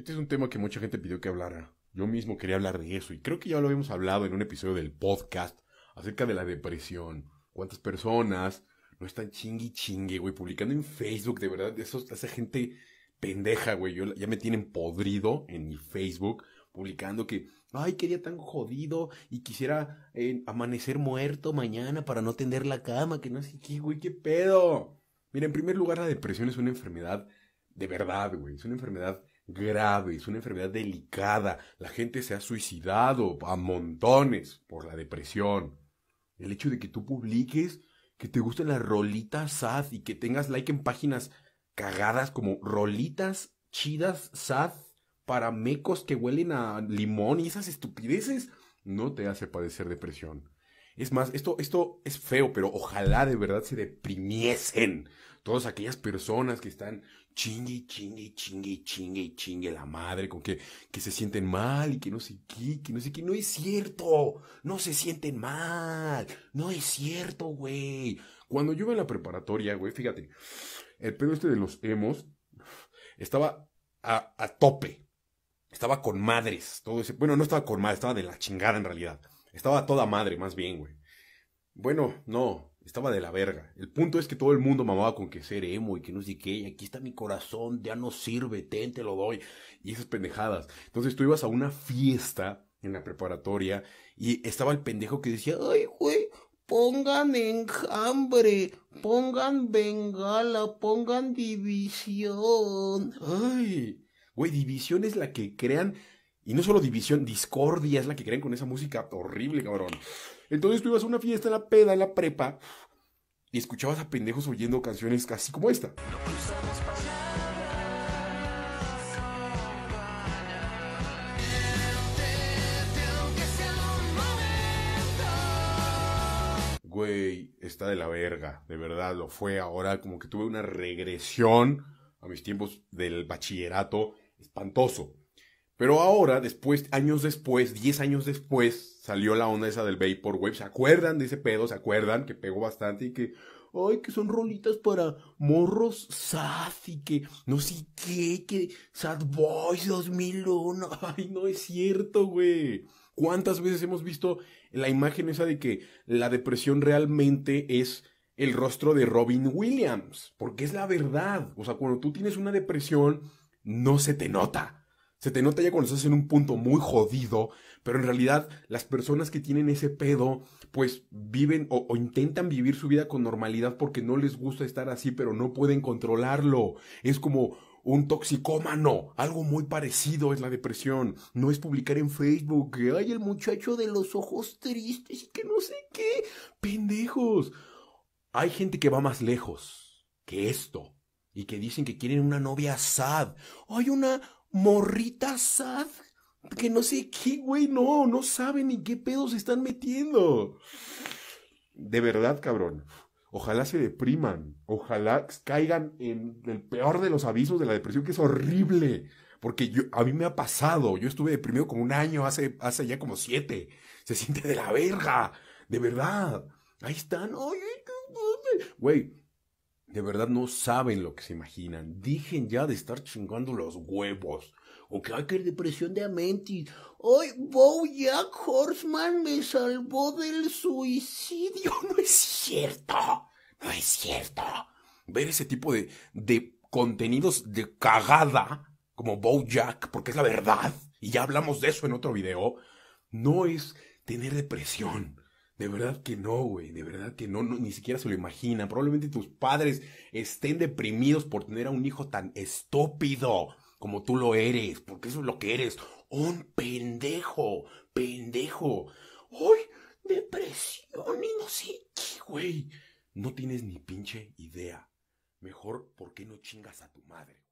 Este es un tema que mucha gente pidió que hablara. Yo mismo quería hablar de eso y creo que ya lo habíamos hablado en un episodio del podcast acerca de la depresión. ¿Cuántas personas no están chingui chingue, güey, publicando en Facebook, de verdad, eso esa gente pendeja, güey, yo, ya me tienen podrido en mi Facebook publicando que, ay, quería tan jodido y quisiera eh, amanecer muerto mañana para no tender la cama, que no sé qué, güey, qué pedo. Mira, en primer lugar, la depresión es una enfermedad de verdad, güey, es una enfermedad grave, es una enfermedad delicada. La gente se ha suicidado a montones por la depresión. El hecho de que tú publiques que te gusten las rolitas sad y que tengas like en páginas cagadas como rolitas chidas sad para mecos que huelen a limón y esas estupideces no te hace padecer depresión. Es más, esto, esto es feo, pero ojalá de verdad se deprimiesen todas aquellas personas que están chingue, chingue, chingue, chingue, chingue la madre, con que, que se sienten mal y que no sé qué, que no sé qué. No es cierto, no se sienten mal, no es cierto, güey. Cuando yo iba en la preparatoria, güey, fíjate, el pedo este de los emos estaba a, a tope. Estaba con madres, todo ese. Bueno, no estaba con madres, estaba de la chingada en realidad. Estaba toda madre, más bien, güey. Bueno, no, estaba de la verga. El punto es que todo el mundo mamaba con que ser emo y que no sé qué, y aquí está mi corazón, ya no sirve, ten, te lo doy. Y esas pendejadas. Entonces tú ibas a una fiesta en la preparatoria y estaba el pendejo que decía, ay, güey, pongan enjambre, pongan bengala, pongan división. Ay, güey, división es la que crean y no solo división, discordia es la que creen con esa música horrible, cabrón. Entonces tú ibas a una fiesta, en la peda, en la prepa, y escuchabas a pendejos oyendo canciones casi como esta. Güey, está de la verga, de verdad lo fue. Ahora como que tuve una regresión a mis tiempos del bachillerato espantoso. Pero ahora, después, años después, 10 años después, salió la onda esa del Vaporwave. ¿Se acuerdan de ese pedo? ¿Se acuerdan? Que pegó bastante y que, ay, que son rolitas para morros sad y que no sé qué, que Sad Boys 2001. Ay, no es cierto, güey. ¿Cuántas veces hemos visto la imagen esa de que la depresión realmente es el rostro de Robin Williams? Porque es la verdad. O sea, cuando tú tienes una depresión, no se te nota se te nota ya cuando estás en un punto muy jodido, pero en realidad las personas que tienen ese pedo, pues viven o, intentan vivir su vida con normalidad porque no les gusta estar así, pero no pueden controlarlo. Es como un toxicómano, algo muy parecido es la depresión. No es publicar en Facebook que hay el muchacho de los ojos tristes y que no sé qué. Pendejos. Hay gente que va más lejos que esto y que dicen que quieren una novia sad. Hay una morrita sad, que no sé qué, güey, no, no saben ni qué pedo se están metiendo. De verdad, cabrón. Ojalá se depriman, ojalá caigan en el peor de los avisos de la depresión, que es horrible. Porque yo, a mí me ha pasado, yo estuve deprimido como un año, hace, hace ya como siete. Se siente de la verga, de verdad. Ahí están, oye, güey, de verdad no saben lo que se imaginan. Dijen ya de estar chingando los huevos. O que hay que depresión de Amentis. Bow Bojack Horseman me salvó del suicidio. No es cierto. No es cierto. Ver ese tipo de, de contenidos de cagada como Bojack, porque es la verdad, y ya hablamos de eso en otro video, no es tener depresión. De verdad que no, güey, de verdad que no, ni siquiera se lo imagina Probablemente tus padres estén deprimidos por tener a un hijo tan estúpido como tú lo eres, porque eso es lo que eres, un pendejo, pendejo. ¡Uy! Depresión y no sé qué, güey. No tienes ni pinche idea. Mejor, ¿por qué no chingas a tu madre?